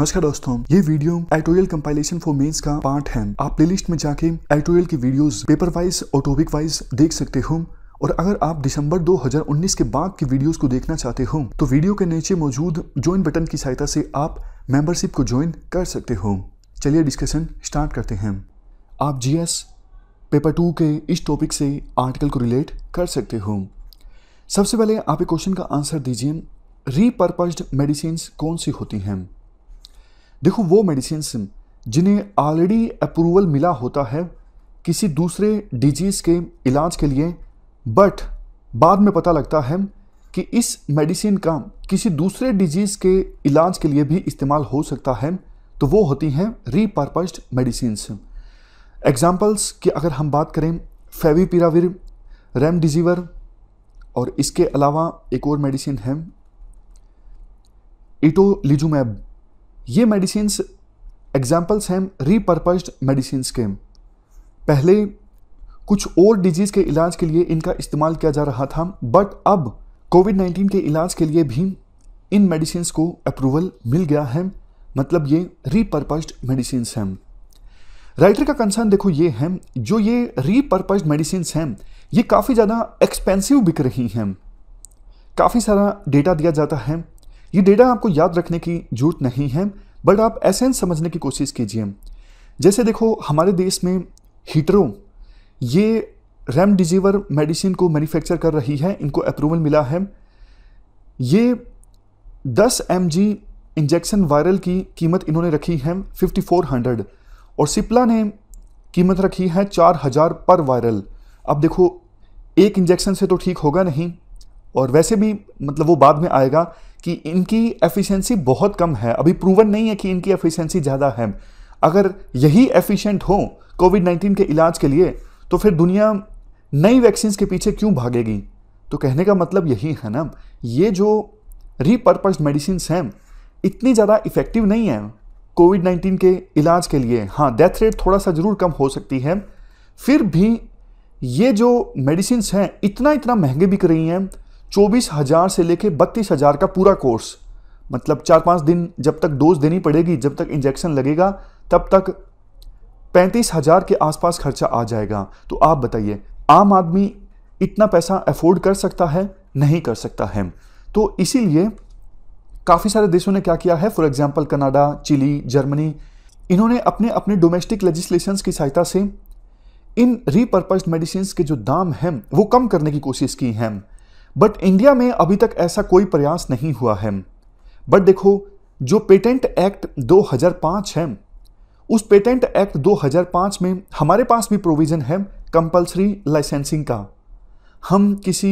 नमस्कार दोस्तों ये video editorial compilation for mains का पार्ट है आप प्लेलिस्ट में जाके एडिटोरियल की वीडियोस पेपर वाइज और टॉपिक वाइज देख सकते हो और अगर आप दिसंबर 2019 के बाद की वीडियोस को देखना चाहते हो तो वीडियो के नीचे मौजूद ज्वाइन बटन की सहायता से आप मेंबरशिप को ज्वाइन कर सकते हो चलिए डिस्कशन स्टार्ट करते हैं आप जी पेपर टू के इस टॉपिक से आर्टिकल को रिलेट कर सकते हो सबसे पहले आप एक क्वेश्चन का आंसर दीजिए रीपर्पज्ड मेडिसिन कौन सी होती हैं देखो वो मेडिसिन जिन्हें ऑलरेडी अप्रूवल मिला होता है किसी दूसरे डिजीज़ के इलाज के लिए बट बाद में पता लगता है कि इस मेडिसिन का किसी दूसरे डिजीज़ के इलाज के लिए भी इस्तेमाल हो सकता है तो वो होती हैं रीपर्पस्ड मेडिसिन एग्ज़ाम्पल्स की अगर हम बात करें फेवीपिराविर रेमडिजीवर और इसके अलावा एक और मेडिसिन है इटोलिजुमैब ये मेडिसिन एग्जाम्पल्स हैं रीपर्पज्ड मेडिसिन के पहले कुछ और डिजीज़ के इलाज के लिए इनका इस्तेमाल किया जा रहा था बट अब कोविड 19 के इलाज के लिए भी इन मेडिसिन को अप्रूवल मिल गया है मतलब ये रीपर्पज्ड मेडिसिन हैं राइटर का कंसर्न देखो ये है जो ये रीपर्पज मेडिसिन हैं ये काफ़ी ज़्यादा एक्सपेंसिव बिक रही हैं काफ़ी सारा डेटा दिया जाता है ये डेटा आपको याद रखने की जरूरत नहीं है बट आप एसेंस समझने की कोशिश कीजिए जैसे देखो हमारे देश में हीटरों ये रेमडिजिवर मेडिसिन को मैन्युफैक्चर कर रही है इनको अप्रूवल मिला है ये 10 एम इंजेक्शन वायरल की कीमत इन्होंने रखी है 5400 और सिप्ला ने कीमत रखी है 4000 पर वायरल अब देखो एक इंजेक्शन से तो ठीक होगा नहीं और वैसे भी मतलब वो बाद में आएगा कि इनकी एफिशिएंसी बहुत कम है अभी प्रूवन नहीं है कि इनकी एफिशिएंसी ज़्यादा है अगर यही एफिशिएंट हो कोविड नाइन्टीन के इलाज के लिए तो फिर दुनिया नई वैक्सीन्स के पीछे क्यों भागेगी तो कहने का मतलब यही है ना ये जो रीपर्पज मेडिसिन हैं इतनी ज़्यादा इफ़ेक्टिव नहीं है कोविड नाइन्टीन के इलाज के लिए हाँ डेथ रेट थोड़ा सा ज़रूर कम हो सकती है फिर भी ये जो मेडिसिन हैं इतना इतना महंगे बिक रही हैं चौबीस हज़ार से लेके बत्तीस हज़ार का पूरा कोर्स मतलब चार पांच दिन जब तक डोज देनी पड़ेगी जब तक इंजेक्शन लगेगा तब तक पैंतीस हज़ार के आसपास खर्चा आ जाएगा तो आप बताइए आम आदमी इतना पैसा अफोर्ड कर सकता है नहीं कर सकता है तो इसीलिए काफ़ी सारे देशों ने क्या किया है for example Canada Chile Germany इन्होंने अपने अपने डोमेस्टिक लेजिस्लेश की सहायता से इन रीपर्पज मेडिसिन के जो दाम हैं वो कम करने की कोशिश की हैं बट इंडिया में अभी तक ऐसा कोई प्रयास नहीं हुआ है बट देखो जो पेटेंट एक्ट 2005 है उस पेटेंट एक्ट 2005 में हमारे पास भी प्रोविज़न है कंपलसरी लाइसेंसिंग का हम किसी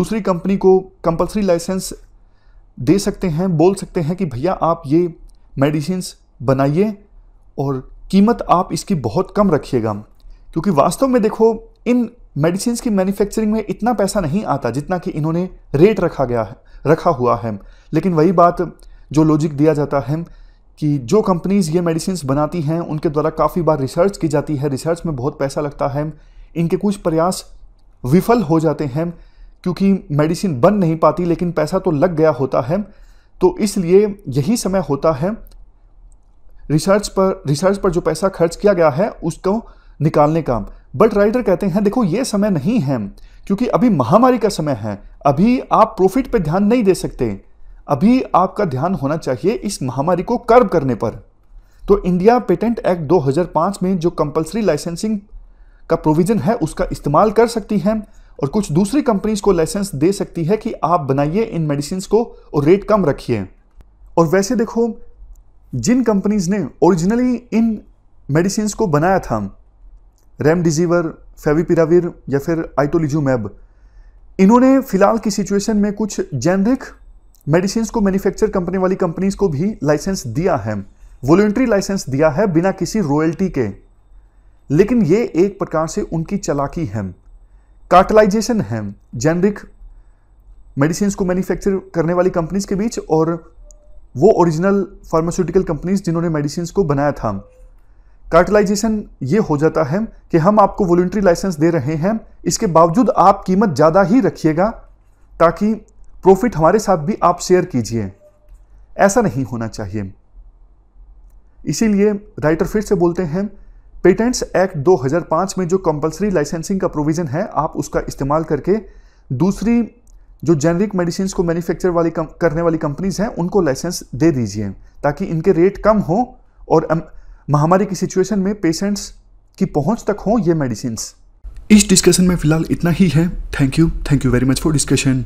दूसरी कंपनी को कंपलसरी लाइसेंस दे सकते हैं बोल सकते हैं कि भैया आप ये मेडिसिन बनाइए और कीमत आप इसकी बहुत कम रखिएगा क्योंकि वास्तव में देखो इन मेडिसिन की मैन्युफैक्चरिंग में इतना पैसा नहीं आता जितना कि इन्होंने रेट रखा गया है रखा हुआ है लेकिन वही बात जो लॉजिक दिया जाता है कि जो कंपनीज़ ये मेडिसिन बनाती हैं उनके द्वारा काफ़ी बार रिसर्च की जाती है रिसर्च में बहुत पैसा लगता है इनके कुछ प्रयास विफल हो जाते हैं क्योंकि मेडिसिन बन नहीं पाती लेकिन पैसा तो लग गया होता है तो इसलिए यही समय होता है रिसर्च पर रिसर्च पर जो पैसा खर्च किया गया है उसको निकालने का बट राइडर कहते हैं देखो ये समय नहीं है क्योंकि अभी महामारी का समय है अभी आप प्रॉफिट पे ध्यान नहीं दे सकते अभी आपका ध्यान होना चाहिए इस महामारी को कर्ब करने पर तो इंडिया पेटेंट एक्ट 2005 में जो कंपलसरी लाइसेंसिंग का प्रोविजन है उसका इस्तेमाल कर सकती है और कुछ दूसरी कंपनीज को लाइसेंस दे सकती है कि आप बनाइए इन मेडिसिन को और रेट कम रखिए और वैसे देखो जिन कंपनीज ने ओरिजिनली इन मेडिसिन को बनाया था रेमडिजीवर फेविपिराविर या फिर आइटोलिजूमैब इन्होंने फिलहाल की सिचुएशन में कुछ जेनरिक मेडिसिन को मैन्युफैक्चर करने वाली कंपनीज को भी लाइसेंस दिया है वॉलेंट्री लाइसेंस दिया है बिना किसी रॉयल्टी के लेकिन ये एक प्रकार से उनकी चलाकी है कार्टलाइजेशन है जेनरिक मेडिसिन को मैन्युफैक्चर करने वाली कंपनीज के बीच और वो ओरिजिनल फार्मास्यूटिकल कंपनीज जिन्होंने मेडिसिन को बनाया था कार्टिलाइजेशन ये हो जाता है कि हम आपको वॉलेंट्री लाइसेंस दे रहे हैं इसके बावजूद आप कीमत ज़्यादा ही रखिएगा ताकि प्रॉफिट हमारे साथ भी आप शेयर कीजिए ऐसा नहीं होना चाहिए इसीलिए राइटर फिर से बोलते हैं पेटेंट्स एक्ट 2005 में जो कंपलसरी लाइसेंसिंग का प्रोविज़न है आप उसका इस्तेमाल करके दूसरी जो जेनरिक मेडिसिन को मैन्युफैक्चर वाली करने वाली कंपनीज हैं उनको लाइसेंस दे दीजिए ताकि इनके रेट कम हो और महामारी की सिचुएशन में पेशेंट्स की पहुंच तक हो ये मेडिसिन इस डिस्कशन में फिलहाल इतना ही है thank you thank you very much for discussion